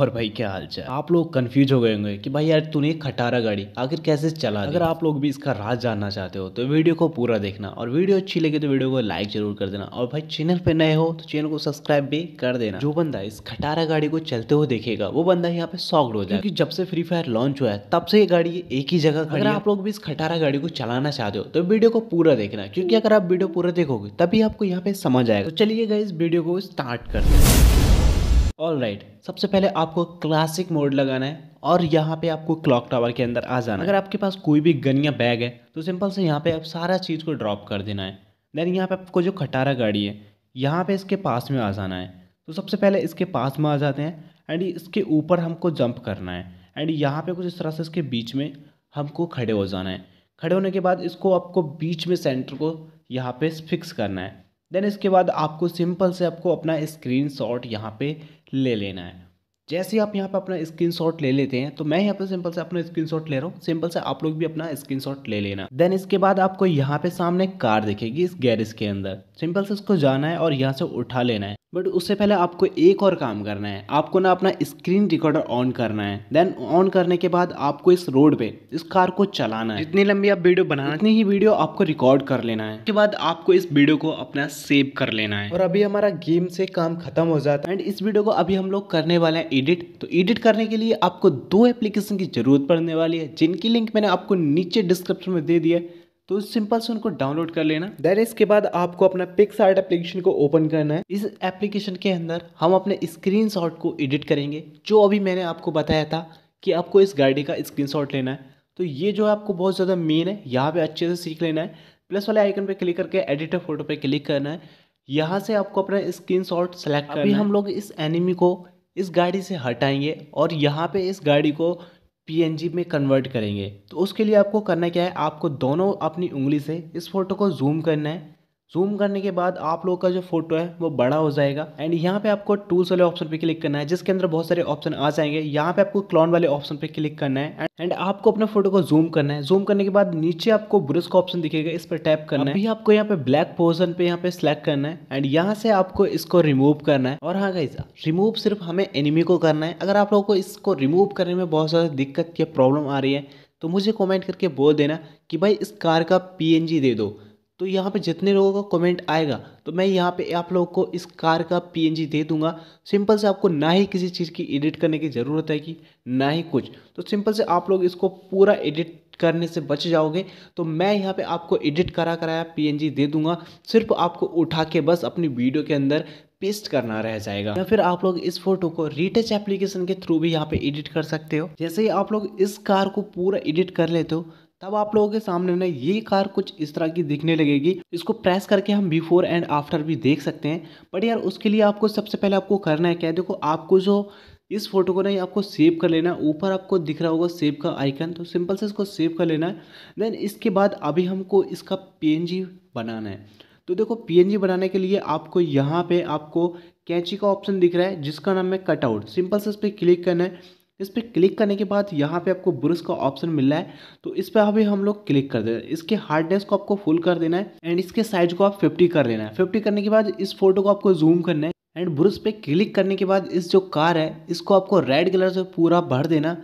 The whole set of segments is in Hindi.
और भाई क्या हाल चाल आप लोग कंफ्यूज हो गए होंगे कि भाई यार तूने खटारा गाड़ी आखिर कैसे चला अगर आप लोग भी इसका राज जानना चाहते हो तो वीडियो को पूरा देखना और वीडियो अच्छी लगी तो वीडियो को लाइक जरूर कर देना और भाई चैनल पे नए हो तो चैनल को सब्सक्राइब भी कर देना जो बंदा इस खटारा गाड़ी को चलते हुए देखेगा वो बंदा यहाँ पे सॉक्ड हो जाएगा क्योंकि जब से फ्री फायर लॉन्च हुआ है तब से ये गाड़ी एक ही जगह अगर आप लोग भी इस खटारा गाड़ी को चलाना चाहते हो तो वीडियो को पूरा देखना क्योंकि अगर आप वीडियो पूरा देखोगे तभी आपको यहाँ पे समझ आएगा तो चलिए इस वीडियो को स्टार्ट कर देना ऑल राइट right. सबसे पहले आपको क्लासिक मोड लगाना है और यहाँ पे आपको क्लॉक टावर के अंदर आ जाना है अगर आपके पास कोई भी गन या बैग है तो सिंपल से यहाँ पे आप सारा चीज़ को ड्रॉप कर देना है देन यहाँ पे आपको जो खटारा गाड़ी है यहाँ पे इसके पास में आ जाना है तो सबसे पहले इसके पास में आ जाते हैं एंड इसके ऊपर हमको जंप करना है एंड यहाँ पे कुछ इस तरह से इसके बीच में हमको खड़े हो जाना है खड़े होने के बाद इसको आपको बीच में सेंटर को यहाँ पे फिक्स करना है देन इसके बाद आपको सिंपल से आपको अपना स्क्रीन शॉट यहाँ पर ले लेना है जैसे आप यहाँ पे अपना स्क्रीन शॉट ले लेते हैं तो मैं यहाँ पे सिंपल से अपना स्क्रीन शॉट ले रहा हूँ सिंपल से आप लोग भी अपना स्क्रीन शॉट ले लेना देन इसके बाद आपको यहाँ पे सामने कार दिखेगी इस गैरेज के अंदर सिंपल से उसको जाना है और यहाँ से उठा लेना है बट उससे पहले आपको एक और काम करना है आपको ना अपना स्क्रीन रिकॉर्डर ऑन करना है देन ऑन करने के बाद आपको इस रोड पे इस कार को चलाना है जितनी लंबी आप वीडियो बनाना उतनी ही वीडियो आपको रिकॉर्ड कर लेना है उसके बाद आपको इस वीडियो को अपना सेव कर लेना है और अभी हमारा गेम से काम खत्म हो जाता है एंड इस वीडियो को अभी हम लोग करने वाले हैं एडिट तो एडिट करने के लिए आपको दो एप्लीकेशन की जरूरत पड़ने वाली है जिनकी लिंक मैंने आपको नीचे डिस्क्रिप्शन में दे दिया है तो सिंपल से उनको डाउनलोड कर लेना देन इसके बाद आपको अपना पिक्स आर्ट एप्लीकेशन को ओपन करना है इस एप्लीकेशन के अंदर हम अपने स्क्रीन को एडिट करेंगे जो अभी मैंने आपको बताया था कि आपको इस गाड़ी का स्क्रीन लेना है तो ये जो है आपको बहुत ज़्यादा मेन है यहाँ पे अच्छे से सीख लेना है प्लस वाले आइकन पे क्लिक करके एडिटर फोटो पे क्लिक करना है यहाँ से आपको अपना स्क्रीन शॉट सेलेक्ट करना है हम लोग इस एनिमी को इस गाड़ी से हटाएंगे और यहाँ पे इस गाड़ी को पीएनजी में कन्वर्ट करेंगे तो उसके लिए आपको करना क्या है आपको दोनों अपनी उंगली से इस फोटो को जूम करना है जूम करने के बाद आप लोग का जो फोटो है वो बड़ा हो जाएगा एंड यहाँ पे आपको टूल्स वाले ऑप्शन पे क्लिक करना है जिसके अंदर बहुत सारे ऑप्शन आ जाएंगे यहाँ पे आपको क्लॉन वाले ऑप्शन पे क्लिक करना है एंड आपको अपने फोटो को जूम करना है जूम करने के बाद नीचे आपको ब्रश का ऑप्शन दिखेगा इस पर टैप करना है आपको यहाँ पे ब्लैक पोर्सन पे यहाँ पे सिलेक्ट करना है एंड यहाँ से आपको इसको रिमूव करना है और हाँ गाइज रिमूव सिर्फ हमें एनिमी को करना है अगर आप लोगों को इसको रिमूव करने में बहुत ज़्यादा दिक्कत या प्रॉब्लम आ रही है तो मुझे कॉमेंट करके बोल देना कि भाई इस कार का पी दे दो तो यहाँ पे जितने लोगों का कमेंट आएगा तो मैं यहाँ पे आप लोगों को इस कार का पीएनजी दे दूंगा सिंपल से आपको ना ही किसी चीज़ की एडिट करने की ज़रूरत है कि ना ही कुछ तो सिंपल से आप लोग इसको पूरा एडिट करने से बच जाओगे तो मैं यहाँ पे आपको एडिट करा कराया पीएनजी दे दूंगा सिर्फ आपको उठा के बस अपनी वीडियो के अंदर पेस्ट करना रह जाएगा या फिर आप लोग इस फोटो को रिटच एप्लीकेशन के थ्रू भी यहाँ पे एडिट कर सकते हो जैसे ही आप लोग इस कार को पूरा एडिट कर लेते हो तब आप लोगों के सामने ना ये कार कुछ इस तरह की दिखने लगेगी इसको प्रेस करके हम बिफोर एंड आफ्टर भी देख सकते हैं बट यार उसके लिए आपको सबसे पहले आपको करना है क्या देखो आपको जो इस फोटो को ना आपको सेव कर लेना है ऊपर आपको दिख रहा होगा सेव का आइकन तो सिंपल से इसको सेव कर लेना है देन इसके बाद अभी हमको इसका पी बनाना है तो देखो पीएनजी बनाने के लिए आपको यहाँ पे आपको कैंची का ऑप्शन दिख रहा है जिसका नाम है कटआउट सिंपल से इस पर क्लिक करना है इस पर क्लिक करने के बाद यहाँ पे आपको ब्रश का ऑप्शन मिल रहा है तो इस पर अभी हम लोग क्लिक कर दे इसके हार्डनेस को आपको फुल कर देना है एंड इसके साइज को आप 50 कर लेना है 50 करने के बाद इस फोटो को आपको जूम करना है एंड ब्रश पे क्लिक करने के बाद इस जो कार है इसको आपको रेड कलर से पूरा भर देना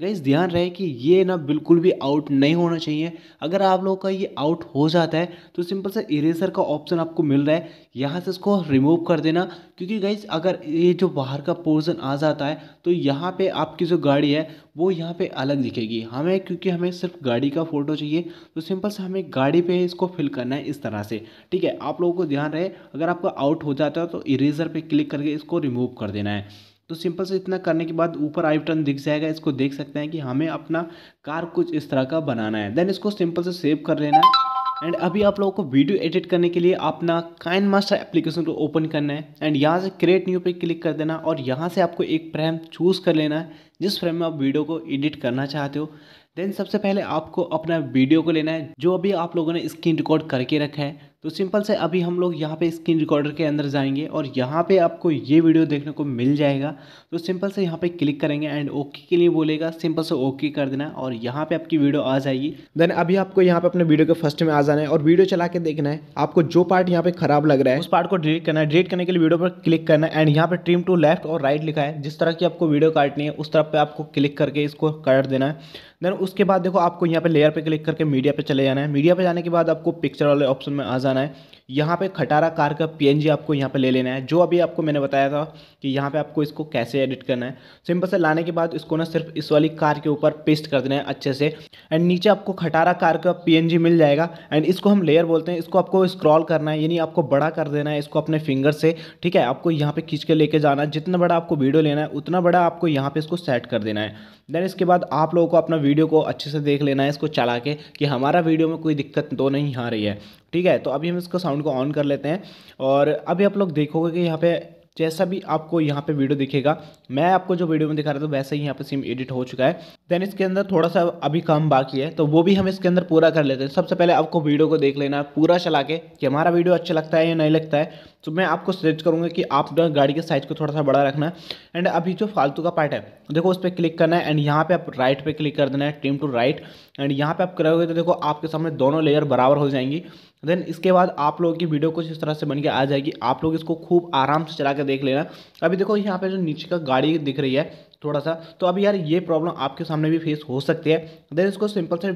गाइज ध्यान रहे कि ये ना बिल्कुल भी आउट नहीं होना चाहिए अगर आप लोगों का ये आउट हो जाता है तो सिंपल सा इरेजर का ऑप्शन आपको मिल रहा है यहाँ से इसको रिमूव कर देना क्योंकि गाइज अगर ये जो बाहर का पोर्जन आ जाता है तो यहाँ पे आपकी जो गाड़ी है वो यहाँ पे अलग दिखेगी हमें क्योंकि हमें सिर्फ गाड़ी का फ़ोटो चाहिए तो सिंपल सा हमें गाड़ी पर इसको फिल करना है इस तरह से ठीक है आप लोगों को ध्यान रहे अगर आपका आउट हो जाता है तो इरेजर पर क्लिक करके इसको रिमूव कर देना है तो सिंपल से इतना करने के बाद ऊपर आई बटन दिख जाएगा इसको देख सकते हैं कि हमें अपना कार कुछ इस तरह का बनाना है देन इसको सिंपल से सेव कर लेना है एंड अभी आप लोगों को वीडियो एडिट करने के लिए अपना काइन मास्टर एप्लीकेशन को ओपन करना है एंड यहाँ से क्रिएट न्यू पे क्लिक कर देना और यहाँ से आपको एक फ्रेम चूज़ कर लेना है जिस फ्रेम में आप वीडियो को एडिट करना चाहते हो देन सबसे पहले आपको अपना वीडियो को लेना है जो अभी आप लोगों ने स्क्रीन रिकॉर्ड करके रखा है तो सिंपल से अभी हम लोग यहाँ पे स्क्रीन रिकॉर्डर के अंदर जाएंगे और यहाँ पे आपको ये वीडियो देखने को मिल जाएगा तो सिंपल से यहाँ पे क्लिक करेंगे एंड ओके के लिए बोलेगा सिंपल से ओके कर देना और यहाँ पे आपकी वीडियो आ जाएगी देन अभी आपको यहाँ पे अपने वीडियो के फर्स्ट में आ जाना है और वीडियो चला के देखना है आपको जो पार्ट यहाँ पे खराब लग रहा है उस पार्ट को डिलीट करना है डिलीट करने के लिए वीडियो पर क्लिक करना है एंड यहाँ पे ट्रिम टू लेफ्ट और राइट लिखा है जिस तरह की आपको वीडियो काटनी है उस तरफ पर आपको क्लिक करके इसको कट देना है देन उसके बाद देखो आपको यहाँ पे लेयर पर क्लिक करके मीडिया पर चले जाना है मीडिया पर जाने के बाद आपको पिक्चर वाले ऑप्शन में आ जाना जाना है यहाँ पे खटारा कार का पीएनजी आपको यहाँ पे ले लेना है जो अभी आपको मैंने बताया था कि यहाँ पे आपको इसको कैसे एडिट करना है सिंपल से लाने के बाद इसको ना सिर्फ इस वाली कार के ऊपर पेस्ट कर देना है अच्छे से एंड नीचे आपको खटारा कार का पीएनजी मिल जाएगा एंड इसको हम लेयर बोलते हैं इसको आपको स्क्रॉल करना है यानी आपको बड़ा कर देना है इसको अपने फिंगर से ठीक है आपको यहाँ पर खींच के लेके जाना है जितना बड़ा आपको वीडियो लेना है उतना बड़ा आपको यहाँ पर इसको सेट कर देना है देन इसके बाद आप लोगों को अपना वीडियो को अच्छे से देख लेना है इसको चला के कि हमारा वीडियो में कोई दिक्कत तो नहीं आ रही है ठीक है तो अभी हम इसको साउंड को ऑन कर लेते हैं और अभी आप लोग देखोगे कि यहाँ पे जैसा भी आपको यहाँ पे वीडियो दिखेगा मैं आपको जो वीडियो में दिखा रहा था वैसे ही यहाँ पे सिम एडिट हो चुका है देन इसके अंदर थोड़ा सा अभी काम बाकी है तो वो भी हम इसके अंदर पूरा कर लेते हैं सबसे पहले आपको वीडियो को देख लेना पूरा चला के कि हमारा वीडियो अच्छा लगता है या नहीं लगता है तो मैं आपको सजेस्ट करूँगा कि आप गाड़ी के साइज़ को थोड़ा सा बड़ा रखना एंड अभी जो फालतू का पार्ट है देखो उस पर क्लिक करना है एंड यहाँ पर आप राइट पर क्लिक कर देना है टीम टू राइट एंड यहाँ पर आप करोगे तो देखो आपके सामने दोनों लेयर बराबर हो जाएंगी देन इसके बाद आप लोगों की वीडियो कुछ इस तरह से बन के आ जाएगी आप लोग इसको खूब आराम से चला के देख लेना अभी देखो यहाँ पे जो नीचे का गाड़ी दिख रही है थोड़ा सा तो अभी यार ये प्रॉब्लम आपके सामने भी फेस हो सकती है देन इसको सिंपल से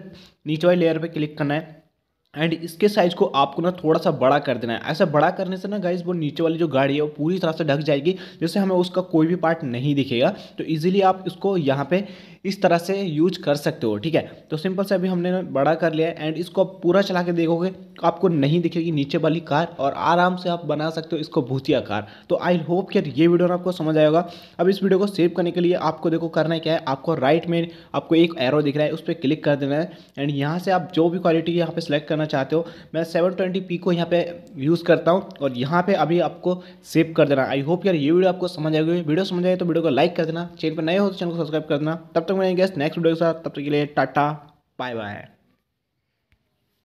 नीचे वाले लेयर पर क्लिक करना है एंड इसके साइज़ को आपको ना थोड़ा सा बड़ा कर देना है ऐसा बड़ा करने से ना गाइज वो नीचे वाली जो गाड़ी है वो पूरी तरह से ढक जाएगी जिससे हमें उसका कोई भी पार्ट नहीं दिखेगा तो ईजिली आप इसको यहाँ पे इस तरह से यूज कर सकते हो ठीक है तो सिंपल से अभी हमने बड़ा कर लिया है एंड इसको आप पूरा चला के देखोगे तो आपको नहीं दिखेगी नीचे वाली कार और आराम से आप बना सकते हो इसको भूतिया कार तो आई होप कि ये वीडियो आपको समझ आएगा अब इस वीडियो को सेव करने के लिए आपको देखो करना क्या है आपको राइट में आपको एक एरो दिख रहा है उस पर क्लिक कर देना है एंड यहाँ से आप जो भी क्वालिटी यहाँ पर सेलेक्ट करना चाहते हो मैं सेवन को यहाँ पे यूज़ करता हूँ और यहाँ पर अभी आपको सेव कर देना आई होप यार ये वीडियो आपको समझ आएगी वीडियो समझ आए तो वीडियो को लाइक कर देना चैनल पर नए हो तो चैनल को सब्सक्राइब कर देना तब तक खत्म मिलेंगे नेक्स्ट वीडियो के साथ तब तक के लिए टाटा बाय बाय